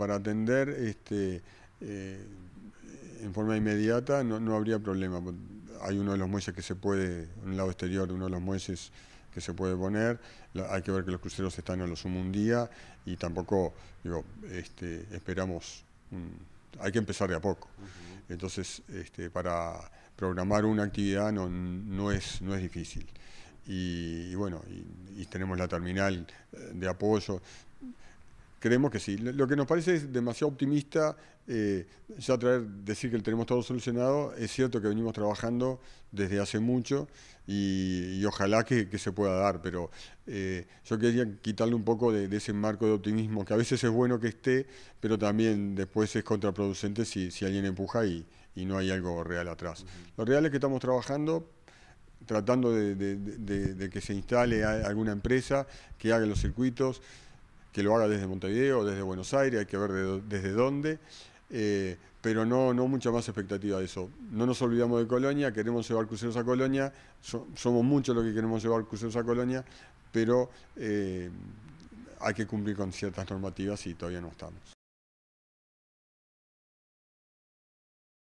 para atender este, eh, en forma inmediata no, habría problema. Hay uno de los muelles que se puede, un lado exterior, uno de los muelles que se puede poner, hay que ver que los cruceros están a lo sumo un día y tampoco, este, esperamos, hay que empezar de a poco. Entonces, este, para programar una actividad no, no, es, no es difícil. Y, bueno, y, tenemos la terminal eh, de apoyo. Creemos que sí. Lo que nos parece es demasiado optimista eh, ya traer, decir que tenemos todo solucionado. Es cierto que venimos trabajando desde hace mucho y, ojalá que, se pueda dar, pero eh, yo quería quitarle un poco de, ese marco de optimismo, que a veces es bueno que esté, pero también después es contraproducente si, alguien empuja y, y, no hay algo real atrás. Lo real es que estamos trabajando tratando de que se instale alguna empresa que haga los circuitos que lo haga desde Montevideo, desde Buenos Aires, hay que ver desde dónde, eh, pero no, no mucha más expectativa de eso. No nos olvidamos de Colonia, queremos llevar cruceros a Colonia, somos muchos los que queremos llevar cruceros a Colonia, pero eh, hay que cumplir con ciertas normativas y todavía no estamos.